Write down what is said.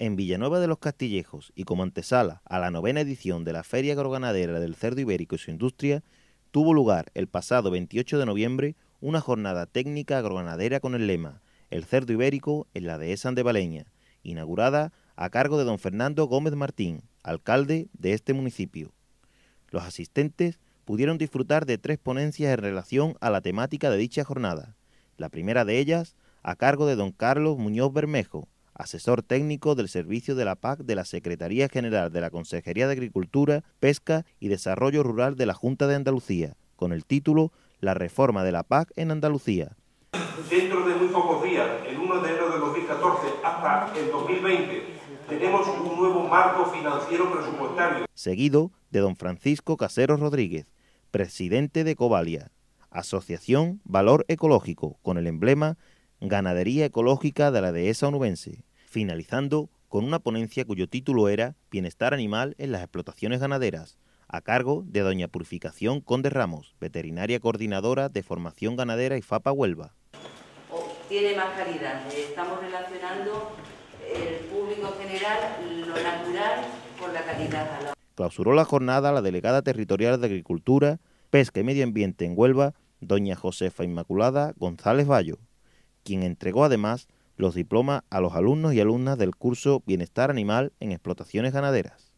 en Villanueva de los Castillejos y como antesala a la novena edición de la Feria Agroganadera del Cerdo Ibérico y su industria, tuvo lugar el pasado 28 de noviembre una jornada técnica agroganadera con el lema El cerdo ibérico en la dehesa de Baleña, inaugurada a cargo de don Fernando Gómez Martín, alcalde de este municipio. Los asistentes pudieron disfrutar de tres ponencias en relación a la temática de dicha jornada. La primera de ellas, a cargo de don Carlos Muñoz Bermejo, asesor técnico del Servicio de la PAC de la Secretaría General de la Consejería de Agricultura, Pesca y Desarrollo Rural de la Junta de Andalucía, con el título La reforma de la PAC en Andalucía. Dentro de muy pocos días, el 1 de enero de 2014 hasta el 2020, tenemos un nuevo marco financiero presupuestario. Seguido de don Francisco Caseros Rodríguez, presidente de Covalia, Asociación Valor Ecológico, con el emblema Ganadería Ecológica de la Dehesa Onubense finalizando con una ponencia cuyo título era Bienestar animal en las explotaciones ganaderas, a cargo de doña Purificación Conde Ramos, veterinaria coordinadora de formación ganadera y FAPA Huelva. Tiene más calidad, estamos relacionando el público general, lo natural, con la calidad. Clausuró la jornada la delegada territorial de Agricultura, Pesca y Medio Ambiente en Huelva, doña Josefa Inmaculada González Bayo, quien entregó además los diplomas a los alumnos y alumnas del curso Bienestar Animal en Explotaciones Ganaderas.